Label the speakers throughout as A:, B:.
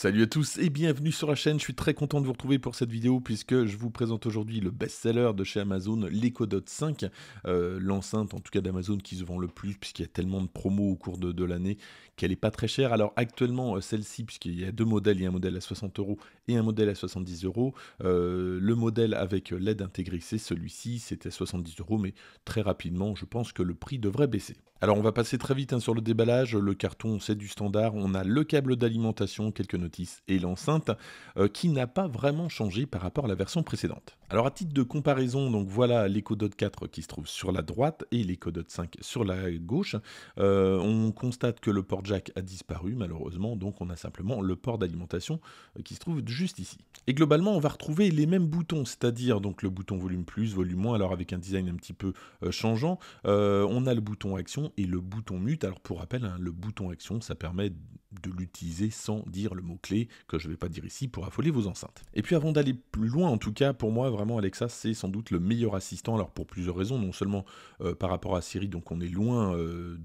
A: Salut à tous et bienvenue sur la chaîne, je suis très content de vous retrouver pour cette vidéo puisque je vous présente aujourd'hui le best-seller de chez Amazon, l'Echo Dot 5, euh, l'enceinte en tout cas d'Amazon qui se vend le plus puisqu'il y a tellement de promos au cours de, l'année qu'elle n'est pas très chère. Alors actuellement euh, celle-ci puisqu'il y a deux modèles, il y a un modèle à 60 euros et un modèle à 70 euros. Euh, le modèle avec l'aide intégrée c'est celui-ci, c'était 70 euros mais très rapidement je pense que le prix devrait baisser. Alors on va passer très vite hein, sur le déballage, le carton c'est du standard, on a le câble d'alimentation, quelques notices et l'enceinte euh, qui n'a pas vraiment changé par rapport à la version précédente. Alors à titre de comparaison, donc voilà l'Echo Dot 4 qui se trouve sur la droite et l'Echo Dot 5 sur la gauche. Euh, on constate que le port jack a disparu malheureusement, donc on a simplement le port d'alimentation euh, qui se trouve juste ici. Et globalement on va retrouver les mêmes boutons, c'est-à-dire donc le bouton volume plus, volume moins, alors avec un design un petit peu changeant. on a le bouton action et le bouton mute. Alors pour rappel, hein, le bouton action, ça permet de l'utiliser sans dire le mot-clé que je ne vais pas dire ici pour affoler vos enceintes. Et puis avant d'aller plus loin, en tout cas, pour moi, vraiment, Alexa, c'est sans doute le meilleur assistant. Alors pour plusieurs raisons, non seulement euh, par rapport à Siri, donc on est loin euh,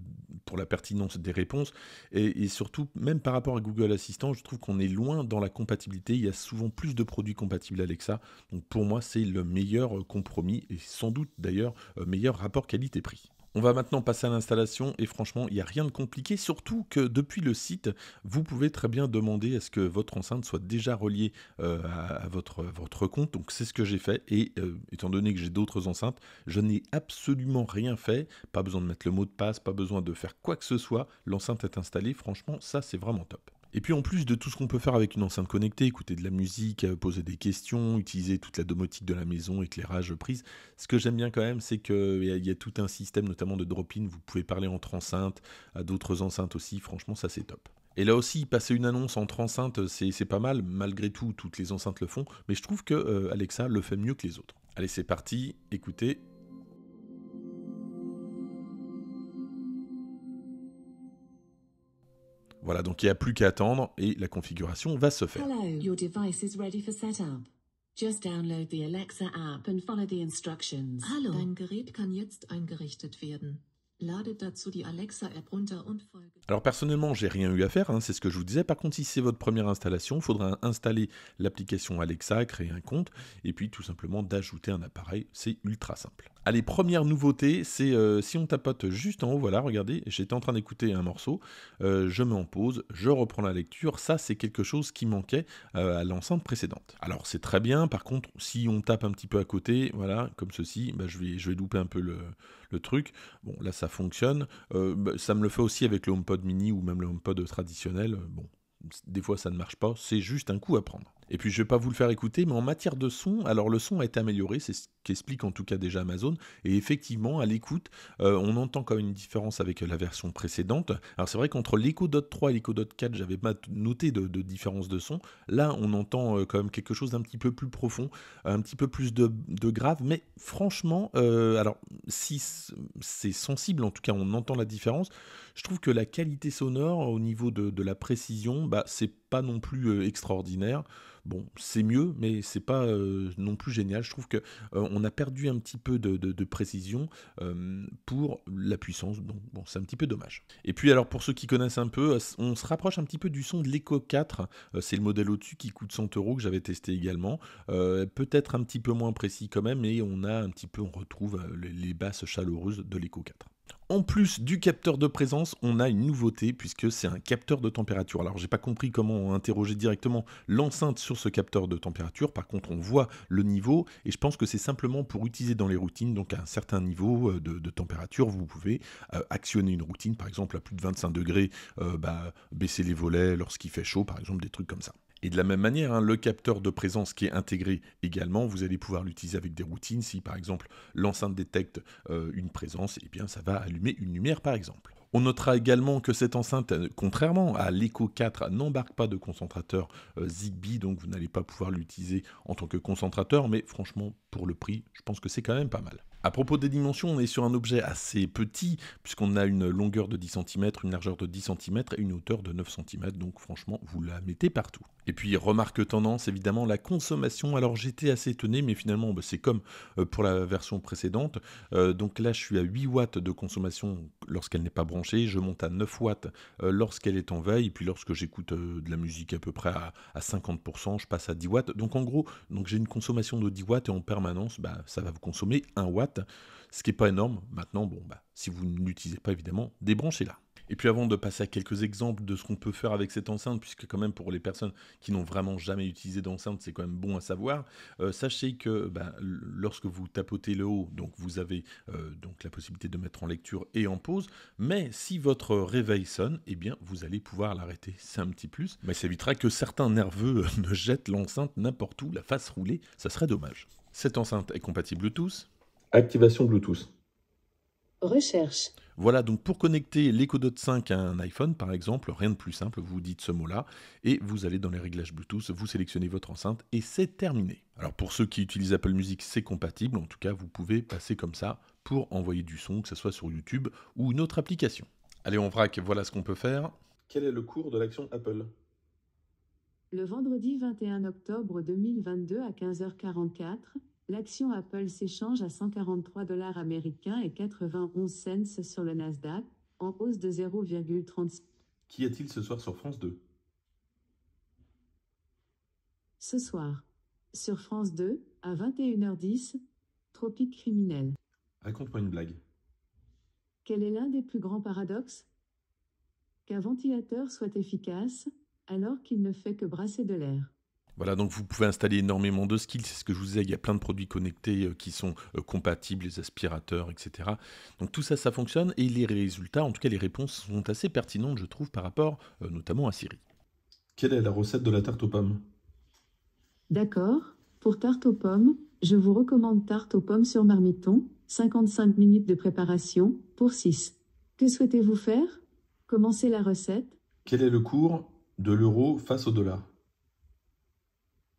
A: pour la pertinence des réponses, et, et, surtout, même par rapport à Google Assistant, je trouve qu'on est loin dans la compatibilité. Il y a souvent plus de produits compatibles Alexa. Donc pour moi, c'est le meilleur euh, compromis et sans doute d'ailleurs meilleur rapport qualité-prix. On va maintenant passer à l'installation et franchement, il n'y a rien de compliqué, surtout que depuis le site, vous pouvez très bien demander à ce que votre enceinte soit déjà reliée euh, à, votre, votre compte. Donc c'est ce que j'ai fait et euh, étant donné que j'ai d'autres enceintes, je n'ai absolument rien fait. Pas besoin de mettre le mot de passe, pas besoin de faire quoi que ce soit. L'enceinte est installée. Franchement, ça c'est vraiment top. Et puis en plus de tout ce qu'on peut faire avec une enceinte connectée, écouter de la musique, euh, poser des questions, utiliser toute la domotique de la maison, éclairage, prise, ce que j'aime bien quand même, c'est qu'il y, a tout un système notamment de drop-in, vous pouvez parler entre enceintes, à d'autres enceintes aussi, franchement ça c'est top. Et là aussi, passer une annonce entre enceintes, c'est pas mal, malgré tout, toutes les enceintes le font, mais je trouve que euh, Alexa le fait mieux que les autres. Allez, c'est parti, écoutez Voilà, donc il n'y a plus qu'à attendre et la configuration va se faire. Alors personnellement, j'ai rien eu à faire, hein, c'est ce que je vous disais. Par contre, si c'est votre première installation, il faudra installer l'application Alexa, créer un compte et puis tout simplement d'ajouter un appareil. C'est ultra simple. Allez, première nouveauté, c'est euh, si on tapote juste en haut, voilà, regardez, j'étais en train d'écouter un morceau, euh, je m'en pose, je reprends la lecture, ça c'est quelque chose qui manquait euh, à l'enceinte précédente. Alors c'est très bien, par contre, si on tape un petit peu à côté, voilà, comme ceci, bah, je, vais, je vais louper un peu le, le truc. Bon, là ça fonctionne, bah, ça me le fait aussi avec le HomePod mini ou même le HomePod traditionnel, bon, des fois ça ne marche pas, c'est juste un coup à prendre. Et puis je ne vais pas vous le faire écouter, mais en matière de son, alors le son a été amélioré, c'est ce qu'explique en tout cas déjà Amazon. Et effectivement, à l'écoute, euh, on entend quand même une différence avec la version précédente. Alors c'est vrai qu'entre l'Echo Dot 3 et l'Echo Dot 4, j'avais pas noté de, différence de son. Là, on entend euh, quand même quelque chose d'un petit peu plus profond, un petit peu plus de, grave. Mais franchement, euh, alors si c'est sensible, en tout cas on entend la différence, je trouve que la qualité sonore au niveau de, la précision, bah, c'est non plus euh, extraordinaire. Bon, c'est mieux, mais c'est pas euh, non plus génial. Je trouve que euh, on a perdu un petit peu de, précision pour la puissance. Donc bon, c'est un petit peu dommage. Et puis alors pour ceux qui connaissent un peu, on se rapproche un petit peu du son de l'Echo 4. c'est le modèle au-dessus qui coûte 100 euros que j'avais testé également. Peut-être un petit peu moins précis quand même, et on a un petit peu, on retrouve les, basses chaleureuses de l'Echo 4. En plus du capteur de présence, on a une nouveauté puisque c'est un capteur de température. Alors j'ai pas compris comment interroger directement l'enceinte sur ce capteur de température. Par contre, on voit le niveau et je pense que c'est simplement pour utiliser dans les routines. Donc à un certain niveau euh, de, température, vous pouvez euh, actionner une routine, par exemple à plus de 25 degrés, euh, bah, baisser les volets lorsqu'il fait chaud, par exemple des trucs comme ça. Et de la même manière, hein, le capteur de présence qui est intégré également, vous allez pouvoir l'utiliser avec des routines. Si par exemple l'enceinte détecte euh, une présence, et eh bien ça va allumer une lumière par exemple. On notera également que cette enceinte, euh, contrairement à l'Echo 4, n'embarque pas de concentrateur euh, Zigbee, donc vous n'allez pas pouvoir l'utiliser en tant que concentrateur, mais franchement, pour le prix, je pense que c'est quand même pas mal. À propos des dimensions, on est sur un objet assez petit, puisqu'on a une longueur de 10 cm, une largeur de 10 cm et une hauteur de 9 cm, donc franchement, vous la mettez partout. Et puis, remarque tendance, évidemment, la consommation. Alors, j'étais assez étonné, mais finalement, bah, c'est comme euh, pour la version précédente. Euh, donc là, je suis à 8 watts de consommation lorsqu'elle n'est pas branchée, je monte à 9 watts euh, lorsqu'elle est en veille, et puis lorsque j'écoute de la musique à peu près à, 50%, je passe à 10 watts. Donc en gros, donc j'ai une consommation de 10 watts et on permet permanence, bah, ça va vous consommer 1 watt, ce qui n'est pas énorme. Maintenant, bon, bah, si vous n'utilisez pas, évidemment, débranchez-la. Et puis avant de passer à quelques exemples de ce qu'on peut faire avec cette enceinte, puisque quand même pour les personnes qui n'ont vraiment jamais utilisé d'enceinte, c'est quand même bon à savoir, euh, sachez que bah, lorsque vous tapotez le haut, donc vous avez euh, donc la possibilité de mettre en lecture et en pause, mais si votre réveil sonne, eh bien vous allez pouvoir l'arrêter, c'est un petit plus, mais ça évitera que certains nerveux ne jettent l'enceinte n'importe où, la face rouler, ça serait dommage. Cette enceinte est compatible Bluetooth. Activation Bluetooth.
B: Recherche.
A: Voilà, donc pour connecter Dot 5 à un iPhone par exemple, rien de plus simple, vous dites ce mot-là et vous allez dans les réglages Bluetooth, vous sélectionnez votre enceinte et c'est terminé. Alors pour ceux qui utilisent Apple Music, c'est compatible, en tout cas vous pouvez passer comme ça pour envoyer du son, que ce soit sur YouTube ou une autre application. Allez, on vrac, voilà ce qu'on peut faire. Quel est le cours de l'action Apple
B: le vendredi 21 octobre 2022 à 15h44, l'action Apple s'échange à 143 dollars américains et 91 cents sur le Nasdaq, en hausse de 0,36.
A: Qu'y a-t-il ce soir sur France 2
B: Ce soir, sur France 2, à 21h10, Tropique criminel.
A: Raconte-moi une blague.
B: Quel est l'un des plus grands paradoxes Qu'un ventilateur soit efficace, alors qu'il ne fait que brasser de l'air.
A: Voilà, donc vous pouvez installer énormément de skills, c'est ce que je vous disais, il y a plein de produits connectés euh, qui sont euh, compatibles, les aspirateurs, etc. Donc tout ça, ça fonctionne et les résultats, en tout cas les réponses, sont assez pertinentes, je trouve, par rapport euh, notamment à Siri. Quelle est la recette de la tarte aux pommes
B: D'accord, pour tarte aux pommes, je vous recommande tarte aux pommes sur marmiton, 55 minutes de préparation, pour 6. Que souhaitez-vous faire Commencez la recette.
A: Quel est le cours de l'euro face au dollar.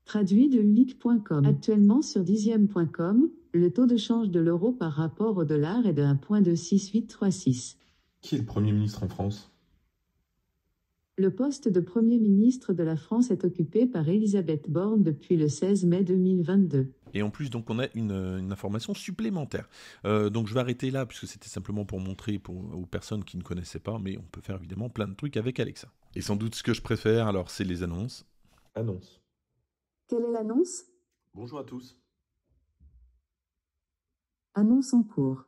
B: Traduit de unique.com. Actuellement sur dixième.com, le taux de change de l'euro par rapport au dollar est de 1,26836.
A: Qui est le Premier ministre en France
B: le poste de Premier ministre de la France est occupé par Elisabeth Borne depuis le 16 mai 2022.
A: Et en plus, donc, on a une, information supplémentaire. Euh, donc, je vais arrêter là, puisque c'était simplement pour montrer aux personnes qui ne connaissaient pas, mais on peut faire évidemment plein de trucs avec Alexa. Et sans doute, ce que je préfère, alors, c'est les annonces. Annonce.
B: Quelle est l'annonce
A: Bonjour à tous.
B: Annonce en cours.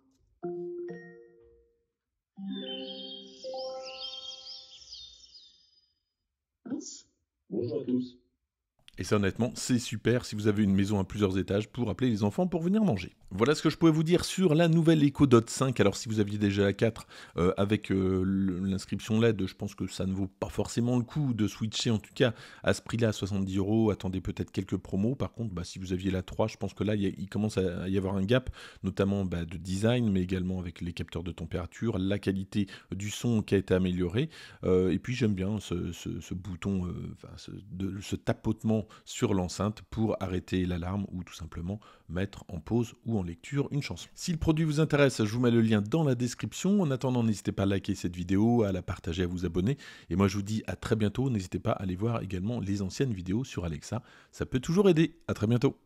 B: Bonjour
A: à tous. Et ça, honnêtement, c'est super si vous avez une maison à plusieurs étages pour appeler les enfants pour venir manger. Voilà ce que je pouvais vous dire sur la nouvelle Echo Dot 5. Alors, si vous aviez déjà la 4 euh, avec euh, l'inscription LED, je pense que ça ne vaut pas forcément le coup de switcher, en tout cas, à ce prix-là, à 70 euros. Attendez peut-être quelques promos. Par contre, bah, si vous aviez la 3, je pense que là, il commence à y avoir un gap, notamment bah, de design, mais également avec les capteurs de température, la qualité du son qui a été améliorée. Euh, et puis, j'aime bien ce, bouton, ce tapotement sur l'enceinte pour arrêter l'alarme ou tout simplement mettre en pause ou en lecture une chanson. Si le produit vous intéresse, je vous mets le lien dans la description. En attendant, n'hésitez pas à liker cette vidéo, à la partager, à vous abonner. Et moi, je vous dis à très bientôt. N'hésitez pas à aller voir également les anciennes vidéos sur Alexa. Ça peut toujours aider. À très bientôt.